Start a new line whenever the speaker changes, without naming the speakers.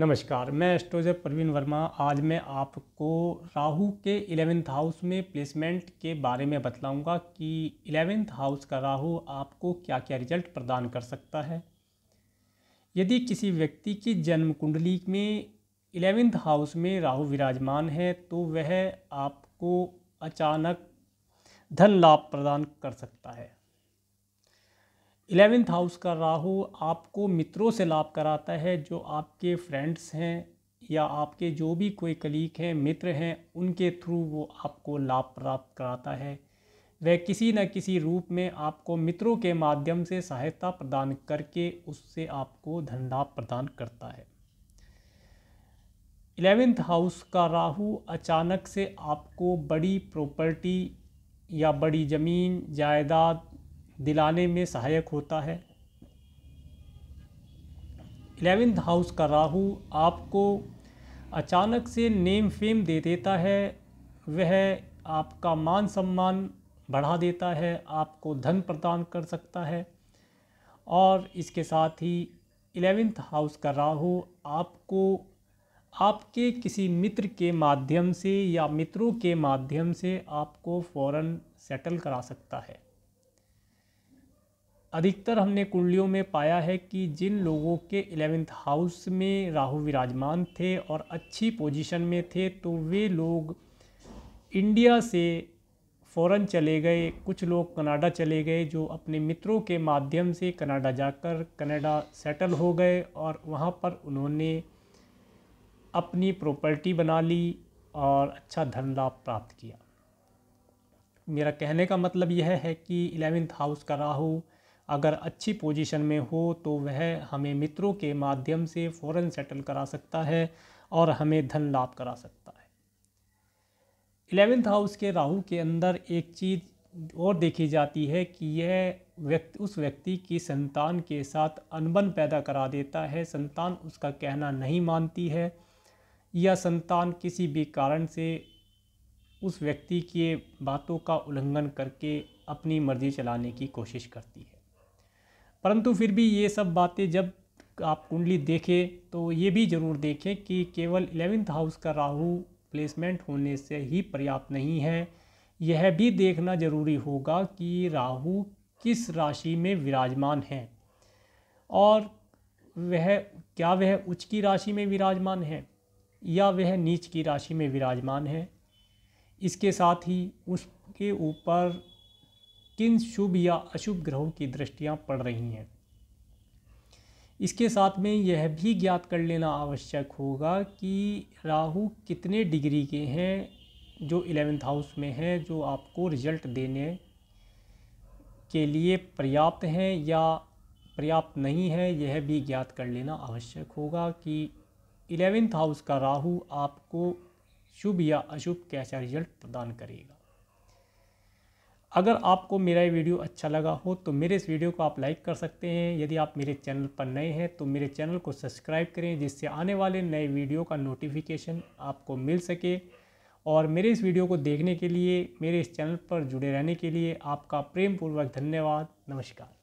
नमस्कार मैं एस्ट्रोजर प्रवीण वर्मा आज मैं आपको राहु के इलेवेंथ हाउस में प्लेसमेंट के बारे में बताऊंगा कि इलेवेंथ हाउस का राहु आपको क्या क्या रिजल्ट प्रदान कर सकता है यदि किसी व्यक्ति की जन्म कुंडली में इलेवेंथ हाउस में राहु विराजमान है तो वह आपको अचानक धन लाभ प्रदान कर सकता है इलेवेंथ हाउस का राहु आपको मित्रों से लाभ कराता है जो आपके फ्रेंड्स हैं या आपके जो भी कोई कलीग हैं मित्र हैं उनके थ्रू वो आपको लाभ प्राप्त कराता है वह किसी न किसी रूप में आपको मित्रों के माध्यम से सहायता प्रदान करके उससे आपको धन लाभ प्रदान करता है इलेवेंथ हाउस का राहु अचानक से आपको बड़ी प्रॉपर्टी या बड़ी ज़मीन जायदाद दिलाने में सहायक होता है इलेवेंथ हाउस का राहु आपको अचानक से नेम फेम दे देता है वह आपका मान सम्मान बढ़ा देता है आपको धन प्रदान कर सकता है और इसके साथ ही इलेवेंथ हाउस का राहु आपको आपके किसी मित्र के माध्यम से या मित्रों के माध्यम से आपको फ़ौरन सेटल करा सकता है अधिकतर हमने कुंडलियों में पाया है कि जिन लोगों के एलेवेंथ हाउस में राहु विराजमान थे और अच्छी पोजीशन में थे तो वे लोग इंडिया से फ़ौरन चले गए कुछ लोग कनाडा चले गए जो अपने मित्रों के माध्यम से कनाडा जाकर कनाडा सेटल हो गए और वहाँ पर उन्होंने अपनी प्रॉपर्टी बना ली और अच्छा धन लाभ प्राप्त किया मेरा कहने का मतलब यह है कि एलेवेंथ हाउस का राहू अगर अच्छी पोजीशन में हो तो वह हमें मित्रों के माध्यम से फ़ौरन सेटल करा सकता है और हमें धन लाभ करा सकता है इलेवेंथ हाउस के राहु के अंदर एक चीज़ और देखी जाती है कि यह व्यक्ति उस व्यक्ति की संतान के साथ अनबन पैदा करा देता है संतान उसका कहना नहीं मानती है या संतान किसी भी कारण से उस व्यक्ति के बातों का उल्लंघन करके अपनी मर्जी चलाने की कोशिश करती है परंतु फिर भी ये सब बातें जब आप कुंडली देखें तो ये भी ज़रूर देखें कि केवल इलेवेंथ हाउस का राहु प्लेसमेंट होने से ही पर्याप्त नहीं है यह भी देखना ज़रूरी होगा कि राहु किस राशि में विराजमान है और वह क्या वह उच्च की राशि में विराजमान है या वह नीच की राशि में विराजमान है इसके साथ ही उसके ऊपर किन शुभ या अशुभ ग्रहों की दृष्टियाँ पड़ रही हैं इसके साथ में यह भी ज्ञात कर लेना आवश्यक होगा कि राहु कितने डिग्री के हैं जो इलेवेंथ हाउस में हैं जो आपको रिजल्ट देने के लिए पर्याप्त हैं या पर्याप्त नहीं है यह भी ज्ञात कर लेना आवश्यक होगा कि इलेवेंथ हाउस का राहु आपको शुभ या अशुभ कैसा रिजल्ट प्रदान करेगा अगर आपको मेरा ये वीडियो अच्छा लगा हो तो मेरे इस वीडियो को आप लाइक कर सकते हैं यदि आप मेरे चैनल पर नए हैं तो मेरे चैनल को सब्सक्राइब करें जिससे आने वाले नए वीडियो का नोटिफिकेशन आपको मिल सके और मेरे इस वीडियो को देखने के लिए मेरे इस चैनल पर जुड़े रहने के लिए आपका प्रेम पूर्वक धन्यवाद नमस्कार